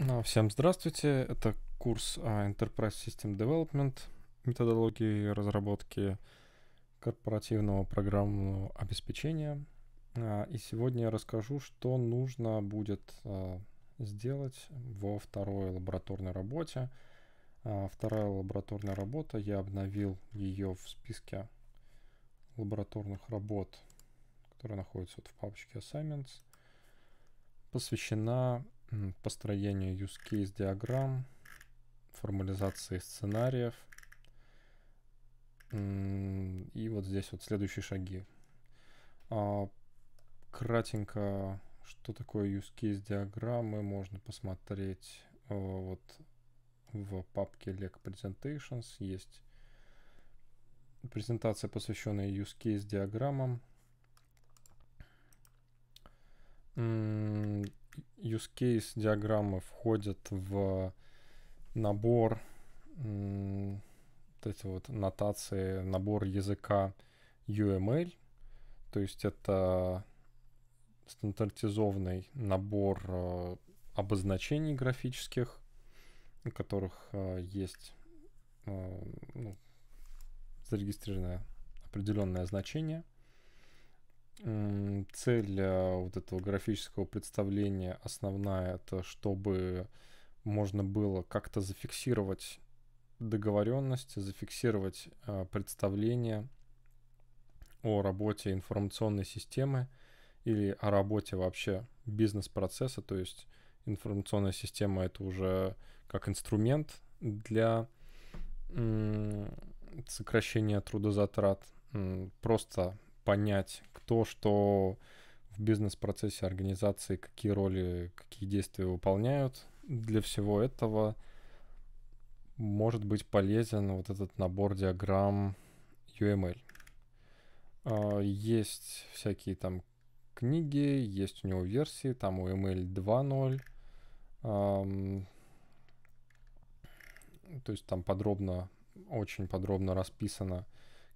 Ну, всем здравствуйте. Это курс а, Enterprise System Development, методологии разработки корпоративного программного обеспечения. А, и сегодня я расскажу, что нужно будет а, сделать во второй лабораторной работе. Вторая лабораторная работа, я обновил ее в списке лабораторных работ, которая находится вот в папочке Assignments, посвящена построению use case диаграмм, формализации сценариев. И вот здесь вот следующие шаги. А, кратенько, что такое use case диаграммы, можно посмотреть э, вот в папке leg presentations есть презентация, посвященная use case диаграммам use case диаграммы входят в набор вот эти вот нотации, набор языка UML, то есть это стандартизованный набор э, обозначений графических, у которых э, есть э, ну, зарегистрированное определенное значение – цель а, вот этого графического представления основная это чтобы можно было как-то зафиксировать договоренность, зафиксировать а, представление о работе информационной системы или о работе вообще бизнес-процесса, то есть информационная система это уже как инструмент для сокращения трудозатрат, просто понять, то, что в бизнес-процессе организации какие роли, какие действия выполняют. Для всего этого может быть полезен вот этот набор диаграмм UML. А, есть всякие там книги, есть у него версии, там UML 2.0. То есть там подробно, очень подробно расписано,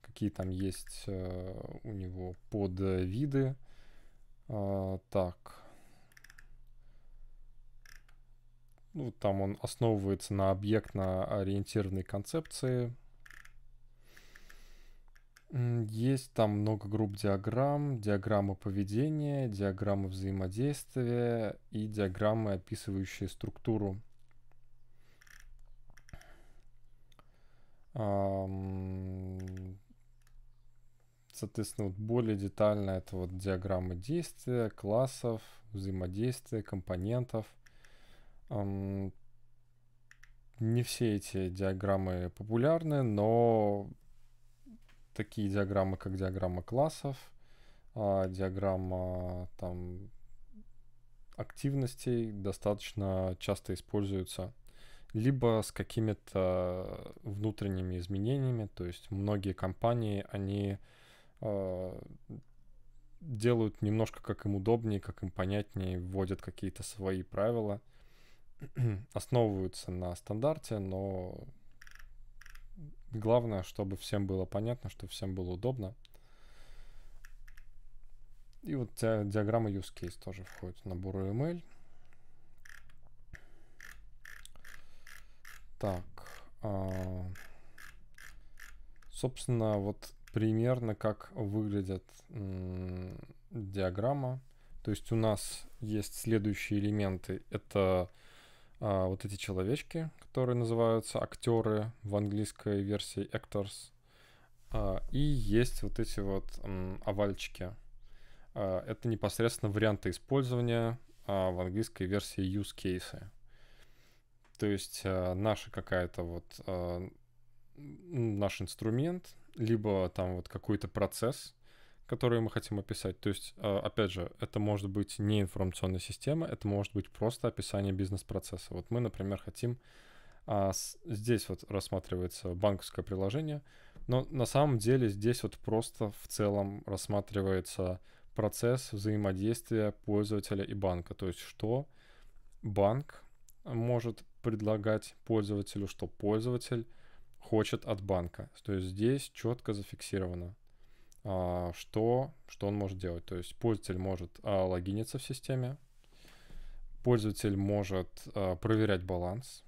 какие там есть э, у него подвиды. А, так. Ну, там он основывается на объектно-ориентированной концепции. Есть там много групп диаграмм, диаграммы поведения, диаграммы взаимодействия и диаграммы, описывающие структуру. Um, Соответственно, вот более детально это вот диаграммы действия, классов, взаимодействия, компонентов. Не все эти диаграммы популярны, но такие диаграммы, как диаграмма классов, а, диаграмма там активностей достаточно часто используются либо с какими-то внутренними изменениями, то есть многие компании, они а, делают немножко как им удобнее, как им понятнее, вводят какие-то свои правила, основываются на стандарте, но главное, чтобы всем было понятно, чтобы всем было удобно. И вот диаграмма use case тоже входит в набор UML. Так. А, собственно, вот примерно как выглядит диаграмма. То есть у нас есть следующие элементы. Это а, вот эти человечки, которые называются актеры в английской версии actors. А, и есть вот эти вот м, овальчики. А, это непосредственно варианты использования а, в английской версии use cases. То есть а, наша какая-то вот а, наш инструмент, либо там вот какой-то процесс, который мы хотим описать. То есть, а, опять же, это может быть не информационная система, это может быть просто описание бизнес-процесса. Вот мы, например, хотим... А здесь вот рассматривается банковское приложение, но на самом деле здесь вот просто в целом рассматривается процесс взаимодействия пользователя и банка. То есть, что банк может предлагать пользователю, что пользователь хочет от банка. То есть здесь четко зафиксировано, а, что, что он может делать. То есть пользователь может а, логиниться в системе, пользователь может а, проверять баланс,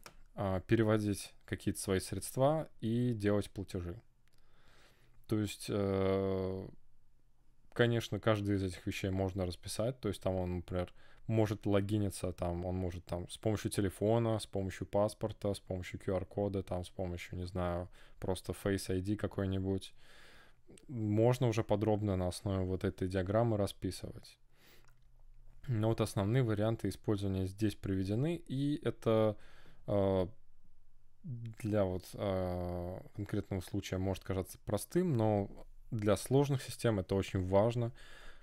переводить какие-то свои средства и делать платежи. То есть э, конечно, каждую из этих вещей можно расписать. То есть там он, например, может логиниться, там он может там с помощью телефона, с помощью паспорта, с помощью QR-кода, там с помощью, не знаю, просто Face ID какой-нибудь. Можно уже подробно на основе вот этой диаграммы расписывать. Но вот основные варианты использования здесь приведены, и это э, для вот э, конкретного случая может казаться простым, но для сложных систем это очень важно,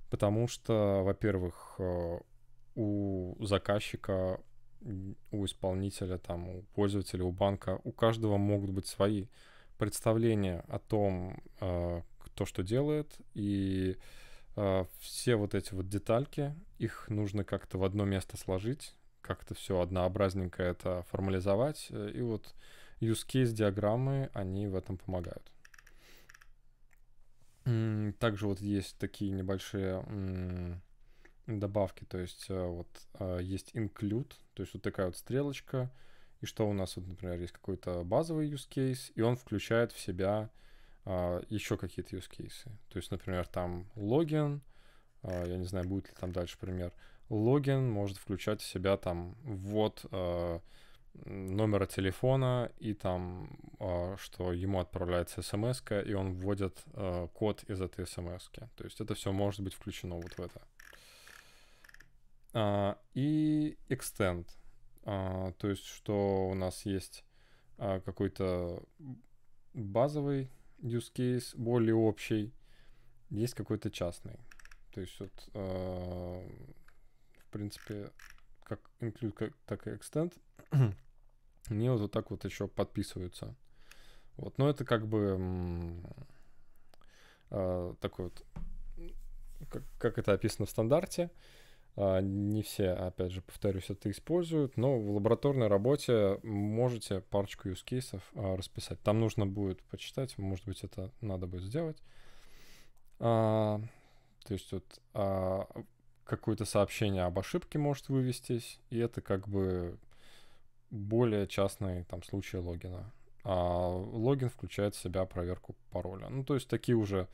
потому что, во-первых, э, у заказчика, у исполнителя, там, у пользователя, у банка, у каждого могут быть свои представления о том, э, кто что делает, и э, все вот эти вот детальки, их нужно как-то в одно место сложить, как-то все однообразненько это формализовать, и вот use case диаграммы, они в этом помогают. Также вот есть такие небольшие добавки, то есть э, вот а, есть include, то есть вот такая вот стрелочка, и что у нас, вот, например, есть какой-то базовый use case, и он включает в себя а, еще какие-то use cases. То есть, например, там логин, а, я не знаю, будет ли там дальше пример, логин может включать в себя там вот номера телефона и там, а, что ему отправляется смс и он вводит а, код из этой смс То есть это все может быть включено вот в это. А, и extend. То есть что у нас есть какой-то базовый use case, более общий, есть какой-то частный. То есть вот, в принципе, как include, так и extend — они вот, вот так вот еще подписываются. Вот, но это как бы э, такой вот, как, как это описано в стандарте. Э, не все, опять же, повторюсь, это используют, но в лабораторной работе можете парочку use кейсов э, а, расписать. Там нужно будет почитать, может быть, это надо будет сделать. А, то есть вот а, какое-то сообщение об ошибке может вывестись, и это как бы более частный там случай логина. А логин включает в себя проверку пароля. Ну, то есть такие уже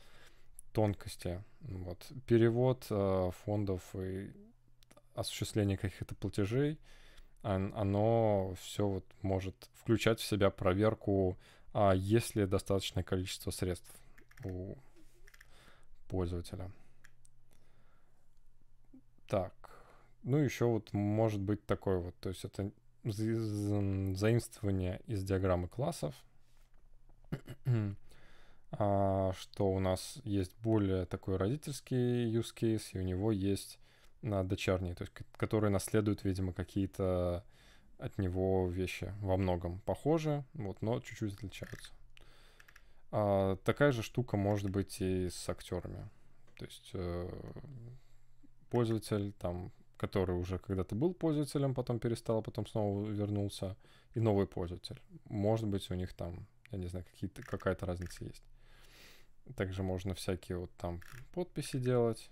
тонкости. Вот. Перевод э, фондов и осуществление каких-то платежей, оно все вот может включать в себя проверку, а есть ли достаточное количество средств у пользователя. Так. Ну, еще вот может быть такой вот, то есть это заимствования из диаграммы классов, а, что у нас есть более такой родительский use case, и у него есть а, дочерний, то есть которые наследуют, видимо, какие-то от него вещи во многом похожи, вот, но чуть-чуть отличаются. А, такая же штука может быть и с актерами. То есть э, пользователь там который уже когда-то был пользователем, потом перестал, потом снова вернулся, и новый пользователь. Может быть, у них там, я не знаю, какие-то, какая-то разница есть. Также можно всякие вот там подписи делать.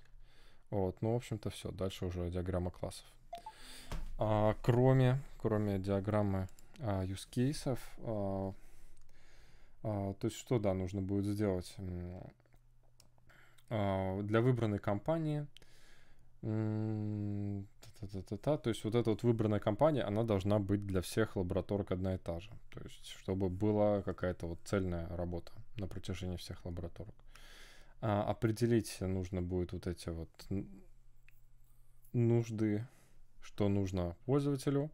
Вот, ну, в общем-то, все. Дальше уже диаграмма классов. А, кроме, кроме диаграммы а, use cases, а, а, то есть что, да, нужно будет сделать а, для выбранной компании – Та-та-та-та. То есть вот эта вот выбранная компания, она должна быть для всех лабораторок одна и та же. То есть чтобы была какая-то вот цельная работа на протяжении всех лабораторок. А, определить нужно будет вот эти вот нужды, что нужно пользователю.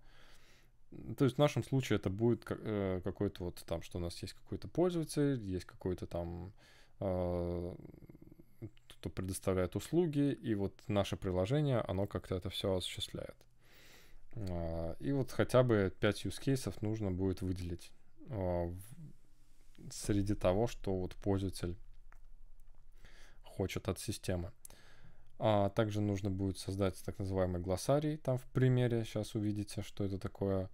То есть в нашем случае это будет э, какой-то вот там, что у нас есть какой-то пользователь, есть какой-то там э, кто предоставляет услуги, и вот наше приложение, оно как-то это все осуществляет. А, и вот хотя бы 5 use cases нужно будет выделить а, среди того, что вот пользователь хочет от системы. А также нужно будет создать так называемый глоссарий. Там в примере сейчас увидите, что это такое.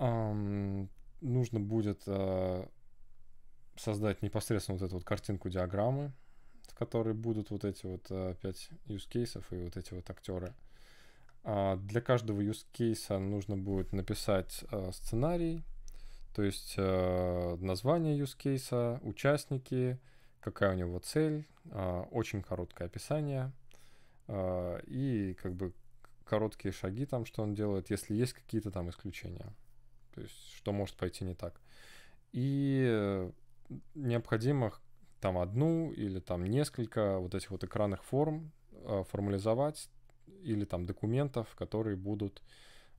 нужно будет а, создать непосредственно вот эту вот картинку диаграммы которой будут вот эти вот опять э, use cases и вот эти вот актеры. А, для каждого use case нужно будет написать э, сценарий, то есть э, название use case участники, какая у него цель, очень короткое описание и как бы короткие шаги там, что он делает, если есть какие-то там исключения. То есть, что может пойти не так. И необходимо там одну или там несколько вот этих вот экранных форм э, формализовать или там документов, которые будут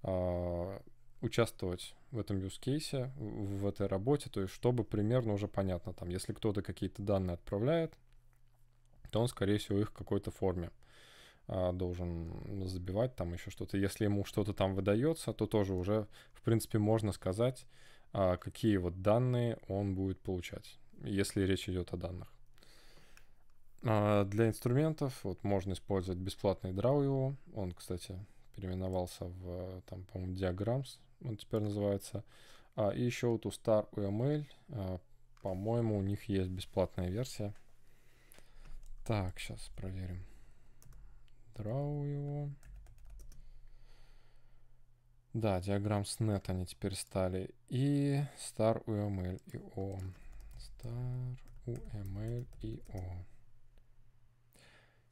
э, участвовать в этом use case, в, в этой работе, то есть чтобы примерно уже понятно, там, если кто-то какие-то данные отправляет, то он, скорее всего, их в какой-то форме э, должен забивать, там еще что-то. Если ему что-то там выдается, то тоже уже, в принципе, можно сказать, э, какие вот данные он будет получать если речь идет о данных. А, для инструментов вот можно использовать бесплатный DrawIO. Он, кстати, переименовался в, там, по-моему, Diagrams, он теперь называется. А, и еще вот у Star UML, а, по-моему, у них есть бесплатная версия. Так, сейчас проверим. DrawIO. Да, Diagrams.net они теперь стали. И Star UML и OM. Star, UML и O.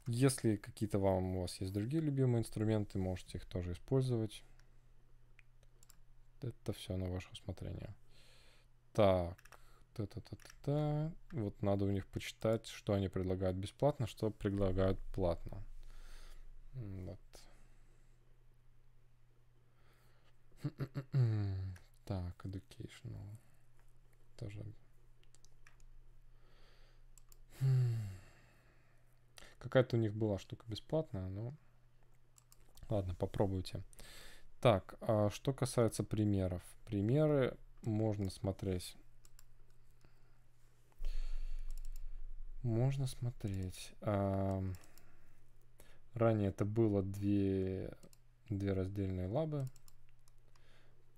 Если какие-то вам у вас есть другие любимые инструменты, можете их тоже использовать. Это все на ваше усмотрение. Так, та-та-та-та-та. Вот надо у них почитать, что они предлагают бесплатно, что предлагают платно. Вот. Так, educational. Тоже Хм. Какая-то у них была штука бесплатная, но... Ладно, попробуйте. Так, а что касается примеров. Примеры можно смотреть. Можно смотреть. А, ранее это было две, две раздельные лабы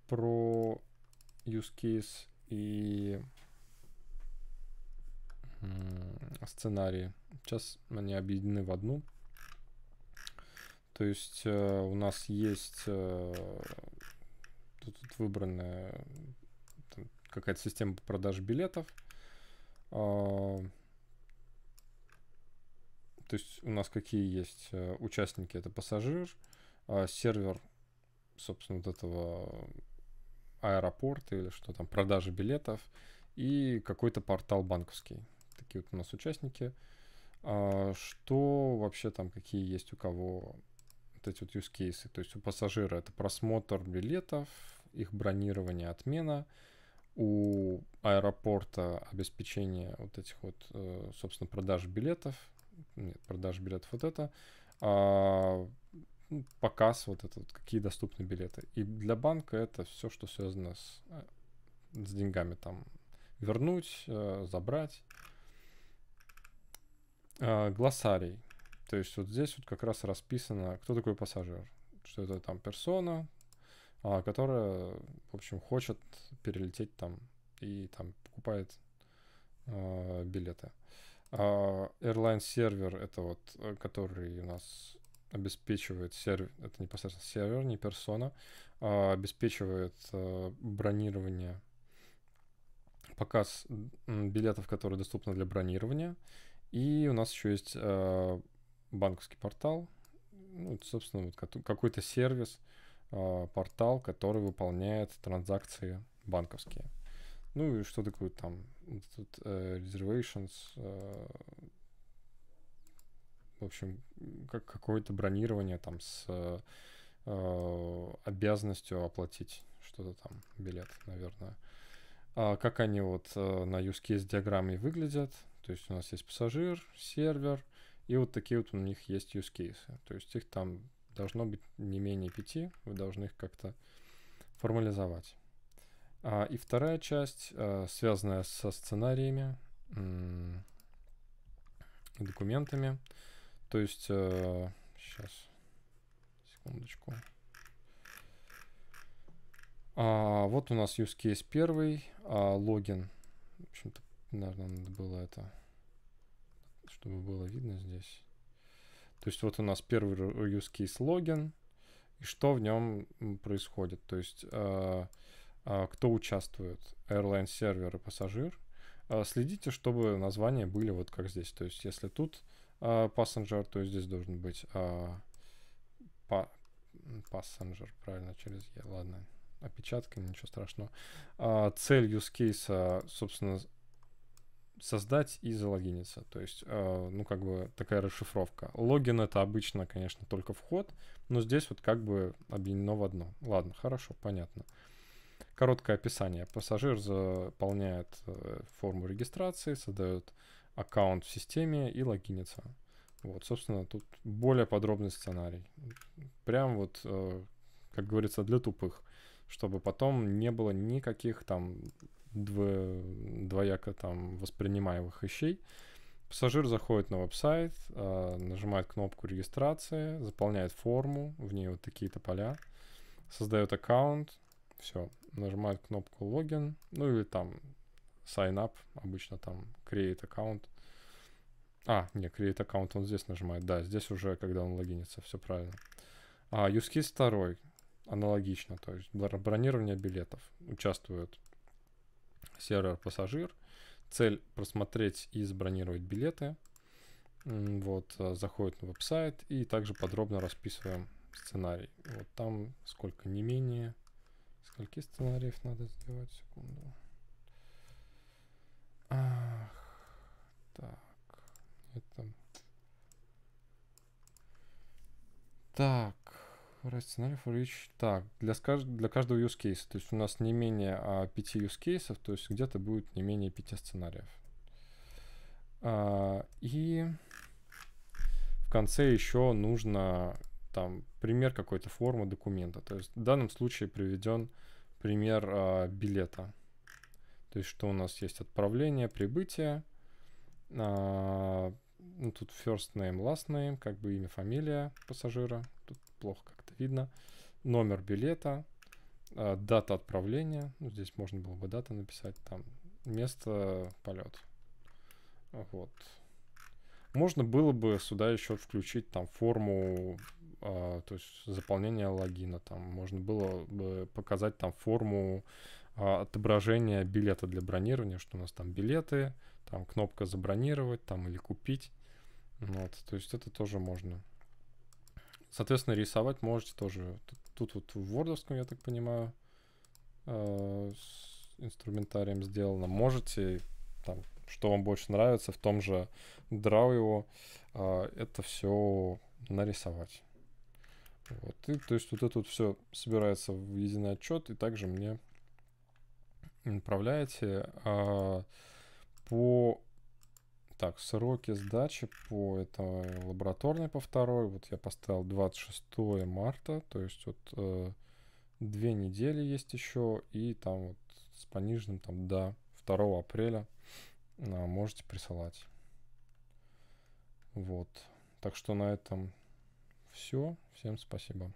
про use case и сценарии. Сейчас они объединены в одну. То есть э, у нас есть э, тут, тут выбрана какая-то система по продаже билетов. Э, то есть у нас какие есть э, участники? Это пассажир, э, сервер, собственно, вот этого аэропорта или что там, продажи билетов и какой-то портал банковский такие вот у нас участники. А, что вообще там, какие есть у кого вот эти вот use cases. То есть у пассажира это просмотр билетов, их бронирование, отмена. У аэропорта обеспечение вот этих вот, э, собственно, продаж билетов. Нет, продаж билетов вот это. А, ну, показ вот этот, какие доступны билеты. И для банка это все, что связано с, э, с деньгами там вернуть, э, забрать э, глоссарий. То есть вот здесь вот как раз расписано, кто такой пассажир. Что это там персона, а, которая, в общем, хочет перелететь там и там покупает э, билеты. А airline сервер это вот, э, который у нас обеспечивает сервер, это непосредственно сервер, не персона, а обеспечивает э, бронирование, показ билетов, которые доступны для бронирования, и у нас еще есть э, банковский портал, ну, собственно, вот какой-то сервис, э, портал, который выполняет транзакции банковские. Ну и что такое там тут, э, reservations, э, в общем, как какое-то бронирование там с э, обязанностью оплатить что-то там, билет, наверное. А как они вот э, на use case диаграмме выглядят, то есть у нас есть пассажир, сервер, и вот такие вот у них есть use cases. То есть их там должно быть не менее пяти, вы должны их как-то формализовать. А, и вторая часть, а, связанная со сценариями и документами. То есть, а, э, сейчас, секундочку. А, вот у нас use case первый, а, логин. В общем-то, наверное, надо было это, чтобы было видно здесь. То есть вот у нас первый use case логин, и что в нем происходит. То есть э, э, кто участвует, airline сервер и пассажир. Э, следите, чтобы названия были вот как здесь. То есть если тут э, passenger, то здесь должен быть э, pa passenger, правильно, через Е, ладно Опечатка, ничего страшного. А, цель use case, э, собственно, создать и залогиниться. То есть, э, ну, как бы такая расшифровка. Логин это обычно, конечно, только вход, но здесь вот как бы объединено в одно. Ладно, хорошо, понятно. Короткое описание. Пассажир заполняет э, форму регистрации, создает аккаунт в системе и логинится. Вот, собственно, тут более подробный сценарий. Прям вот, э, как говорится, для тупых чтобы потом не было никаких там дво... двояко там воспринимаемых вещей. Пассажир заходит на веб-сайт, а, нажимает кнопку регистрации, заполняет форму, в ней вот такие-то поля, создает аккаунт, все, нажимает кнопку логин, ну или там sign up, обычно там create аккаунт. А, не, create аккаунт он здесь нажимает, да, здесь уже, когда он логинится, все правильно. А, use case 2 аналогично. То есть бронирование билетов. Участвует сервер-пассажир. Цель просмотреть и забронировать билеты. Вот, э, заходит на веб-сайт и также подробно расписываем сценарий. Вот там сколько не менее. Скольки сценариев надо сделать? Секунду. Ах, так. Это... Так. Rationale for each. Так, для, для каждого use case. То есть у нас не менее а, 5 use cases, то есть где-то будет не менее 5 сценариев. А, и в конце еще нужно там пример какой-то формы документа. То есть в данном случае приведен пример а, билета. То есть что у нас есть отправление, прибытие. А, ну, тут first name, last name, как бы имя, фамилия пассажира. Тут плохо видно, номер билета, э, дата отправления, ну, здесь можно было бы дата написать, там, место, полет. Вот. Можно было бы сюда еще включить там форму, э, то есть заполнение логина, там, можно было бы показать там форму э, отображения билета для бронирования, что у нас там билеты, там кнопка забронировать, там или купить. Вот, то есть это тоже можно Соответственно, рисовать можете тоже. Тут, тут вот в Word, я так понимаю, э, с инструментарием сделано. Можете, там, что вам больше нравится, в том же Draw его, э, это все нарисовать. Вот. И, то есть вот это вот все собирается в единый отчет, и также мне направляете. Э, по так, сроки сдачи по это лабораторной по второй. Вот я поставил 26 марта, то есть вот э, две недели есть еще, и там вот с пониженным там до 2 апреля э, можете присылать. Вот. Так что на этом все. Всем спасибо.